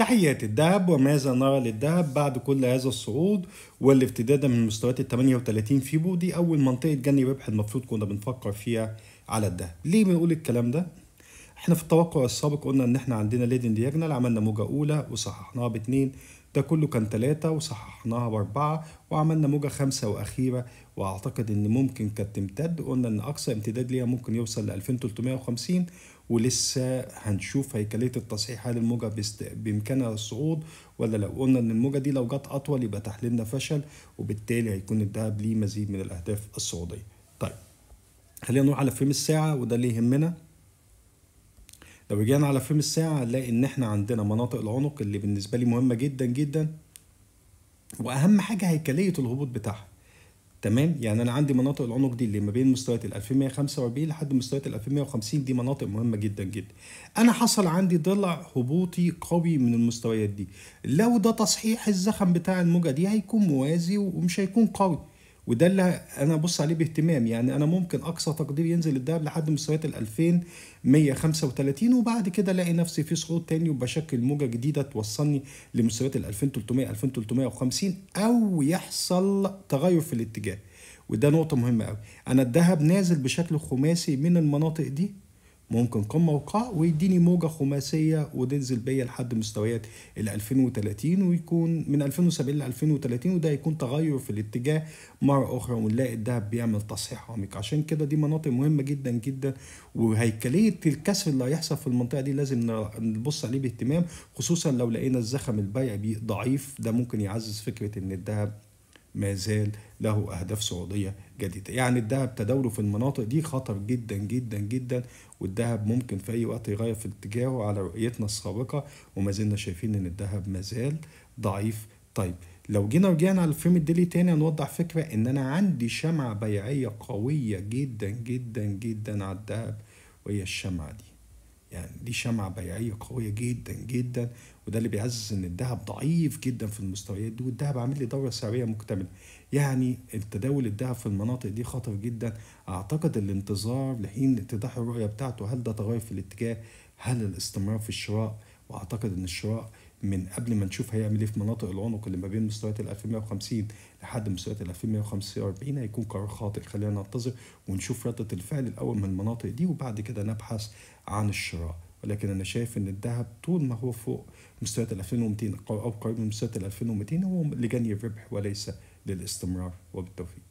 تحيات الذهب وماذا نرى للذهب بعد كل هذا الصعود والافتداد من مستويات ال 38 فيبو دي اول منطقه جني ربح المفروض كنا بنفكر فيها على الذهب ليه بنقول الكلام ده احنا في التوقع السابق قلنا ان احنا عندنا ليدن دياجنال عملنا موجة اولى وصححناها باتنين ده كله كان تلاتة وصححناها بأربعة وعملنا موجة خمسة وأخيرة وأعتقد إن ممكن كانت تمتد قلنا إن أقصى امتداد ليها ممكن يوصل ل 2350 ولسه هنشوف هيكلية التصحيح هل الموجة بإمكانها الصعود ولا لو قلنا إن الموجة دي لو جت أطول يبقى تحليلنا فشل وبالتالي هيكون الذهب ليه مزيد من الأهداف الصعودية. طيب خلينا نروح على فريم الساعة وده اللي يهمنا لو رجعنا على فريم الساعة هنلاقي إن إحنا عندنا مناطق العنق اللي بالنسبة لي مهمة جدا جدا وأهم حاجة هيكلية الهبوط بتاعها تمام يعني أنا عندي مناطق العنق دي اللي ما بين مستويات ال 2145 لحد مستويات ال 2150 دي مناطق مهمة جدا جدا أنا حصل عندي ضلع هبوطي قوي من المستويات دي لو ده تصحيح الزخم بتاع الموجة دي هيكون موازي ومش هيكون قوي وده اللي انا ببص عليه باهتمام يعني انا ممكن اقصى تقدير ينزل الذهب لحد مستويات ال 2135 وبعد كده الاقي نفسي في صعود تاني وبشكل موجه جديده توصلني لمستويات ال 2300 2350 او يحصل تغير في الاتجاه وده نقطه مهمه قوي انا الذهب نازل بشكل خماسي من المناطق دي ممكن قمه وقاع ويديني موجه خماسيه وتنزل بيا لحد مستويات ال 2030 ويكون من 2070 ل 2030 وده هيكون تغير في الاتجاه مره اخرى ونلاقي الدهب بيعمل تصحيح عميق عشان كده دي مناطق مهمه جدا جدا وهيكليه الكسر اللي هيحصل في المنطقه دي لازم نبص عليه باهتمام خصوصا لو لقينا الزخم البيعي ضعيف ده ممكن يعزز فكره ان الدهب ما زال له أهداف سعوديه جديدة يعني الذهب تداوله في المناطق دي خطر جدا جدا جدا والذهب ممكن في أي وقت يغير في اتجاهه على رؤيتنا السابقة وما زلنا شايفين إن الذهب ما زال ضعيف طيب لو جينا رجعنا على الفريم الديلي تاني هنوضح فكرة إن أنا عندي شمعة بيعية قوية جدا جدا جدا على الذهب وهي الشمعة دي يعني دي شمعة بيعية قوية جدا جدا وده اللي بيعزز ان الذهب ضعيف جدا في المستويات دي والذهب عامل لي دورة سعرية مكتملة يعني التداول الذهب في المناطق دي خطر جدا اعتقد الانتظار لحين اتضاح الرؤية بتاعته هل ده تغير في الاتجاه هل الاستمرار في الشراء واعتقد ان الشراء من قبل ما نشوف هيعمل ايه في مناطق العنق اللي ما بين مستويات ال 2150 لحد مستويات ال 2145 هيكون قرار خاطئ خلينا ننتظر ونشوف ردة الفعل الاول من المناطق دي وبعد كده نبحث عن الشراء ولكن انا شايف ان الذهب طول ما هو فوق مستويات ال 2200 او قريب من مستويات ال 2200 هو لجني الربح وليس للاستمرار وبالتوفيق